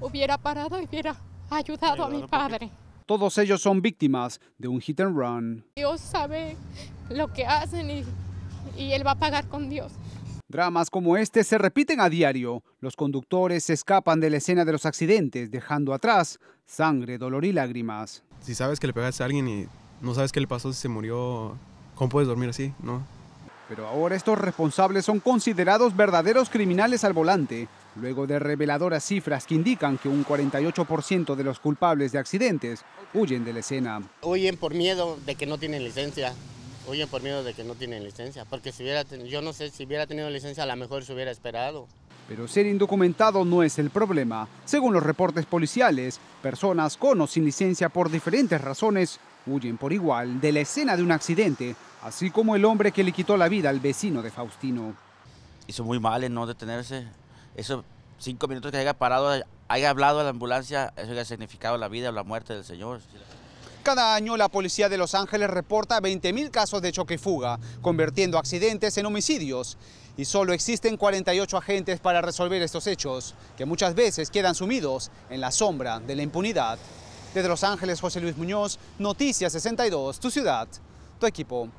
hubiera parado y hubiera ayudado a mi padre. Todos ellos son víctimas de un hit and run. Dios sabe lo que hacen y, y él va a pagar con Dios. Dramas como este se repiten a diario. Los conductores se escapan de la escena de los accidentes, dejando atrás sangre, dolor y lágrimas. Si sabes que le pegaste a alguien y no sabes qué le pasó, si se murió, ¿cómo puedes dormir así? No. Pero ahora estos responsables son considerados verdaderos criminales al volante luego de reveladoras cifras que indican que un 48% de los culpables de accidentes huyen de la escena. Huyen por miedo de que no tienen licencia, huyen por miedo de que no tienen licencia, porque si hubiera, yo no sé si hubiera tenido licencia a lo mejor se hubiera esperado. Pero ser indocumentado no es el problema. Según los reportes policiales, personas con o sin licencia por diferentes razones huyen por igual de la escena de un accidente, así como el hombre que le quitó la vida al vecino de Faustino. Hizo muy mal en no detenerse, esos cinco minutos que haya parado, haya hablado a la ambulancia, eso haya significado la vida o la muerte del señor. Cada año la policía de Los Ángeles reporta 20.000 casos de choque y fuga, convirtiendo accidentes en homicidios. Y solo existen 48 agentes para resolver estos hechos, que muchas veces quedan sumidos en la sombra de la impunidad. Desde Los Ángeles, José Luis Muñoz, Noticias 62, tu ciudad, tu equipo.